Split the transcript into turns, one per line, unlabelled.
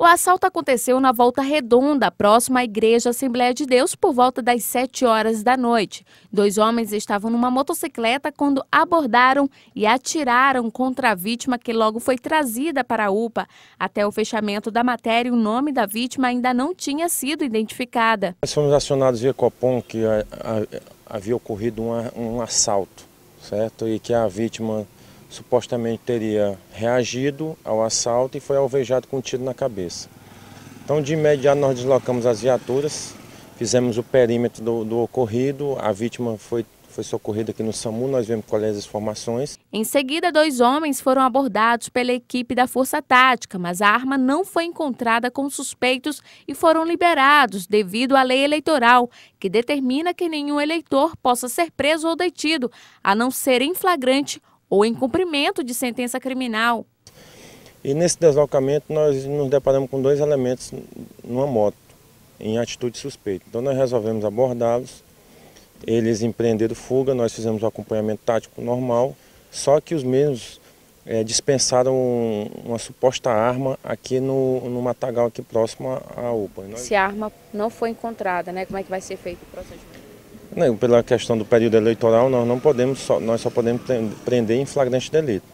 O assalto aconteceu na Volta Redonda, próximo à Igreja Assembleia de Deus, por volta das 7 horas da noite. Dois homens estavam numa motocicleta quando abordaram e atiraram contra a vítima, que logo foi trazida para a UPA. Até o fechamento da matéria, o nome da vítima ainda não tinha sido identificada.
Nós fomos acionados via Copom que havia ocorrido um assalto, certo? E que a vítima supostamente teria reagido ao assalto e foi alvejado com um tiro na cabeça. Então, de imediato, nós deslocamos as viaturas, fizemos o perímetro do, do ocorrido, a vítima foi foi socorrida aqui no SAMU, nós vemos quais as informações.
Em seguida, dois homens foram abordados pela equipe da Força Tática, mas a arma não foi encontrada com suspeitos e foram liberados devido à lei eleitoral, que determina que nenhum eleitor possa ser preso ou detido, a não ser em flagrante ou em cumprimento de sentença criminal.
E nesse deslocamento nós nos deparamos com dois elementos numa moto, em atitude suspeita. Então nós resolvemos abordá-los, eles empreenderam fuga, nós fizemos o um acompanhamento tático normal, só que os mesmos é, dispensaram uma suposta arma aqui no, no matagal aqui próximo à UPA. Se
a arma não foi encontrada, né, como é que vai ser feito o procedimento?
Né, pela questão do período eleitoral, nós não podemos, nós só podemos prender em flagrante delito.